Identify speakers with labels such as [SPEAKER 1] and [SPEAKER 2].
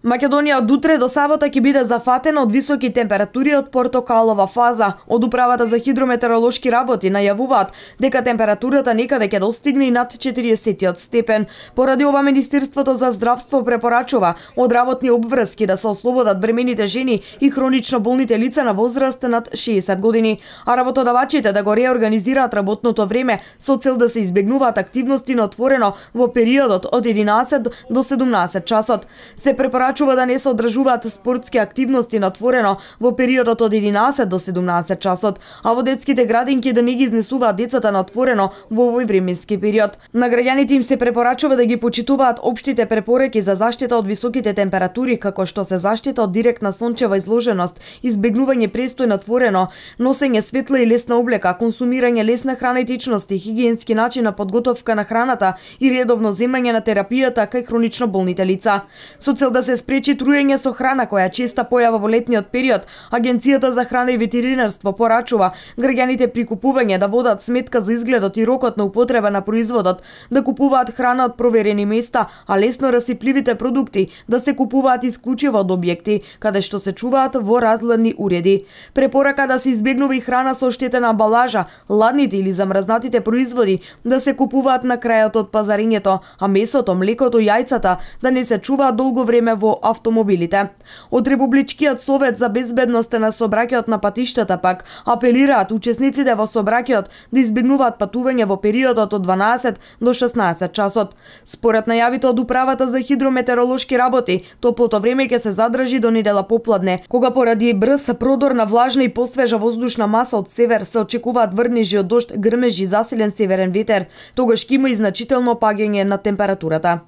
[SPEAKER 1] Македонија од утре до сабота ќе биде зафатена од високи температури од портокалова фаза. Од управата за хидрометеоролошки работи најавуваат дека температурата некаде ќе достигне над 40 степен. Поради ова Министерството за здравство препорачува од работни обврски да се ослободат бремените жени и хронично болните лица на возраст над 60 години, а работодавачите да го реорганизираат работното време со цел да се избегнуваат активности на отворено во периодот од 11 до 17 часот. Се препорачува препорачува да не се одржуваат спортски активности на отворено во периодот од 11 до 17 часот, а во детските градинки да не ги изнесуваат децата на отворено во овој временски период. На граѓаните им се препорачува да ги почитуваат општите препореки за заштита од високите температури, како што се заштита од директна сончева изложеност, избегнување престој на отворено, носење светла и лесна облека, консумирање лесна храна и течности, хигиенски начин на подготовка на храната и редовно земање на терапијата кај хронично болните лица. Со цел да се спречи труење со храна која честа појава во летниот период, Агенцијата за храна и ветеринарство порачува граѓаните при купување да водат сметка за изгледот и рокот на употреба на производот, да купуваат храна од проверени места, а лесно расипливите продукти да се купуваат исклучиво од објекти каде што се чуваат во разладни уреди. Препорака да се избегнува и храна со штетена балажа, ладните или замрзнатите производи да се купуваат на крајот од пазарењето, а месото, млекото, јајцата да не се чуваат долго време во автомобилите. Од Републичкиот совет за безбедност на собраќајот на патиштата пак апелираат учесниците во собраќајот да избегнуваат патување во периодот од 12 до 16 часот. Според најавите од управата за хидрометеоролошки работи, топлото време ќе се задржи до недела попладне, кога поради брз продор на влажна и посвежа воздушна маса од север се очекуваат врнежи од дожд, грмежи и засилен северен ветер. Тогаш ќе има и значително паѓање на температурата.